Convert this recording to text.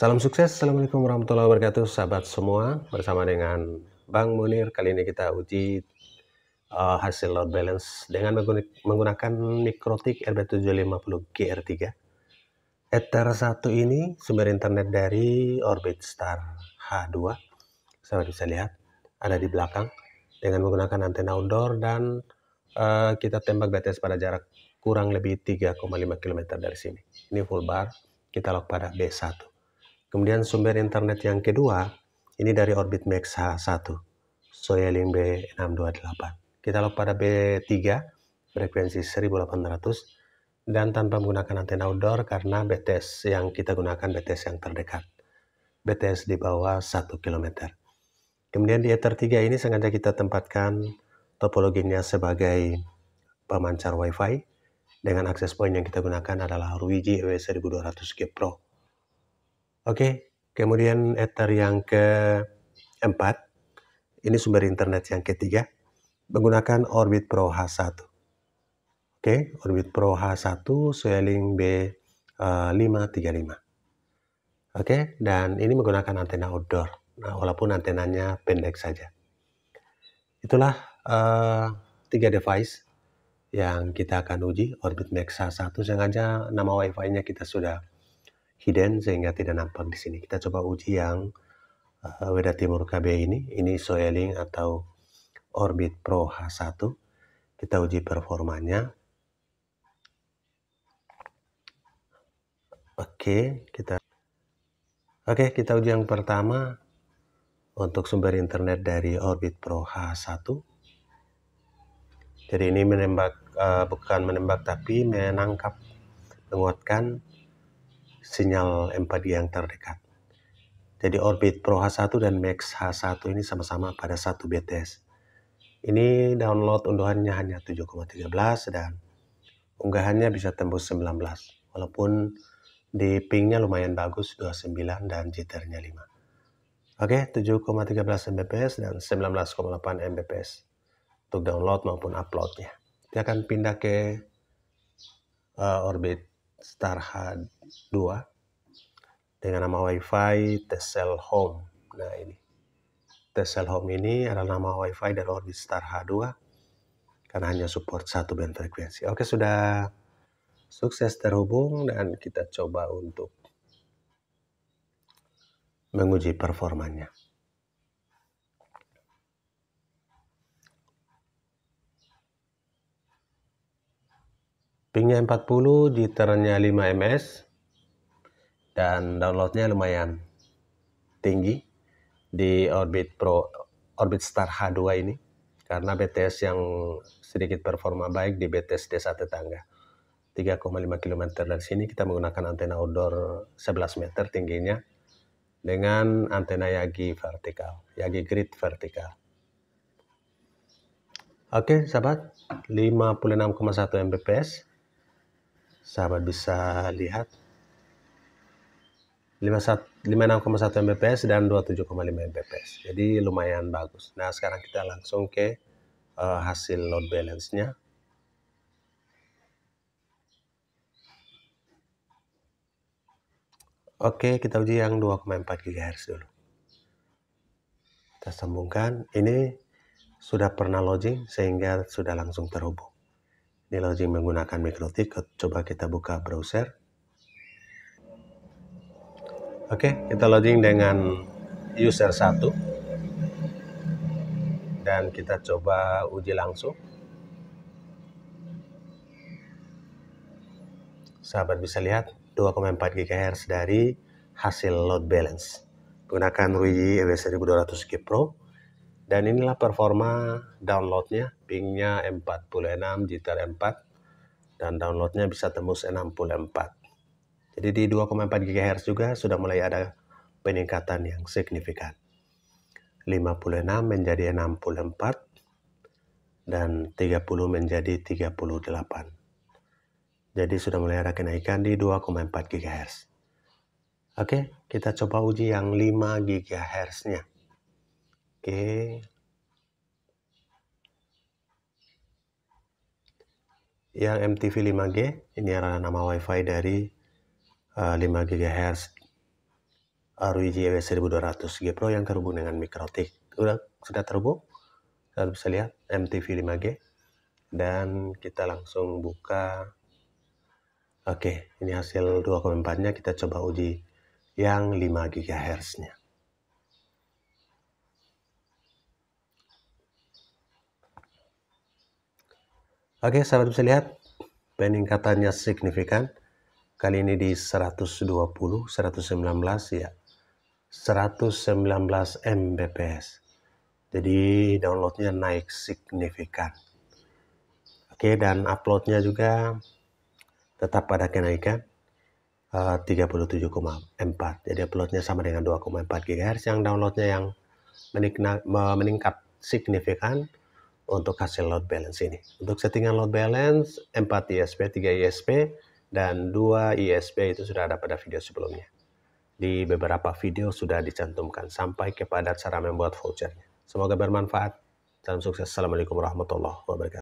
Salam sukses, Assalamualaikum warahmatullahi wabarakatuh sahabat semua bersama dengan Bang Munir kali ini kita uji uh, hasil load balance dengan menggunakan Mikrotik RB750 GR3 Ether 1 ini sumber internet dari Orbit Star H2 sahabat bisa lihat ada di belakang dengan menggunakan antena outdoor dan uh, kita tembak BTS pada jarak kurang lebih 3,5 km dari sini. Ini full bar, kita lock pada B1. Kemudian sumber internet yang kedua, ini dari Orbit Max H1, Soyaling B628. Kita lock pada B3, frekuensi 1800, dan tanpa menggunakan antena outdoor karena BTS yang kita gunakan BTS yang terdekat. BTS di bawah 1 km. Kemudian di ether 3 ini sengaja kita tempatkan topologinya sebagai pemancar WiFi dengan akses point yang kita gunakan adalah Ruigi EW1200G Pro. Oke, kemudian Ether yang keempat, ini sumber internet yang ketiga, menggunakan Orbit Pro H1. Oke, Orbit Pro H1 Swelling B535. Eh, Oke, dan ini menggunakan antena outdoor, nah, walaupun antenanya pendek saja. Itulah uh, tiga device yang kita akan uji, Orbit Max H1. Sengaja nama WiFi-nya kita sudah hidden sehingga tidak nampak di sini. Kita coba uji yang uh, Weda Timur KB ini, ini soiling atau Orbit Pro H1. Kita uji performanya. Oke, kita Oke, kita uji yang pertama untuk sumber internet dari Orbit Pro H1. Jadi ini menembak uh, bukan menembak tapi menangkap menguatkan sinyal m yang terdekat. Jadi orbit Pro H1 dan Max H1 ini sama-sama pada 1 BTS. Ini download unduhannya hanya 7,13 dan unggahannya bisa tembus 19. Walaupun di pingnya lumayan bagus 29 dan jitternya 5. Oke, 7,13 Mbps dan 19,8 Mbps untuk download maupun uploadnya. Dia akan pindah ke uh, orbit Star H 2 dengan nama WiFi Tesel Home. Nah ini Tesel Home ini adalah nama WiFi dari Orbit H 2 karena hanya support satu band frekuensi. Oke sudah sukses terhubung dan kita coba untuk menguji performanya. pingnya 40 jitternya 5 ms dan downloadnya lumayan tinggi di Orbit Pro Orbit Star H2 ini karena BTS yang sedikit performa baik di BTS desa tetangga 3,5 km dari sini kita menggunakan antena outdoor 11 meter tingginya dengan antena Yagi vertikal Yagi grid vertikal Oke sahabat 56,1 Mbps sahabat bisa lihat 56,1 Mbps dan 27,5 Mbps. Jadi lumayan bagus. Nah, sekarang kita langsung ke uh, hasil load balance-nya. Oke, kita uji yang 2,4 GHz dulu. Kita sambungkan. Ini sudah pernah login sehingga sudah langsung terhubung ini launching menggunakan mikrotik coba kita buka browser oke kita loading dengan user 1 dan kita coba uji langsung sahabat bisa lihat 2,4 GHz dari hasil load balance Gunakan RUI EW1200G Pro dan inilah performa downloadnya, pingnya 46, jitter 4, dan downloadnya bisa tembus 64. Jadi di 2,4 GHz juga sudah mulai ada peningkatan yang signifikan. 56 menjadi 64 dan 30 menjadi 38. Jadi sudah mulai ada kenaikan di 2,4 GHz. Oke, kita coba uji yang 5 GHz-nya. Oke. Yang MTV 5G, ini adalah nama WiFi dari uh, 5 GHz ROG W1200 G Pro yang terhubung dengan mikrotik. Sudah, sudah terhubung? Kalian bisa lihat MTV 5G. Dan kita langsung buka. Oke, ini hasil 2,4-nya kita coba uji yang 5 GHz-nya. Oke, sahabat bisa lihat peningkatannya signifikan. Kali ini di 120, 119 ya. 119 Mbps. Jadi downloadnya naik signifikan. Oke, dan uploadnya juga tetap pada kenaikan. 37,4 eh, jadi uploadnya sama dengan 2,4 GHz yang downloadnya yang meningkat signifikan untuk hasil load balance ini. Untuk settingan load balance, 4 ISP, 3 ISP, dan 2 ISP itu sudah ada pada video sebelumnya. Di beberapa video sudah dicantumkan sampai kepada cara membuat vouchernya. Semoga bermanfaat. Salam sukses. Assalamualaikum warahmatullahi wabarakatuh.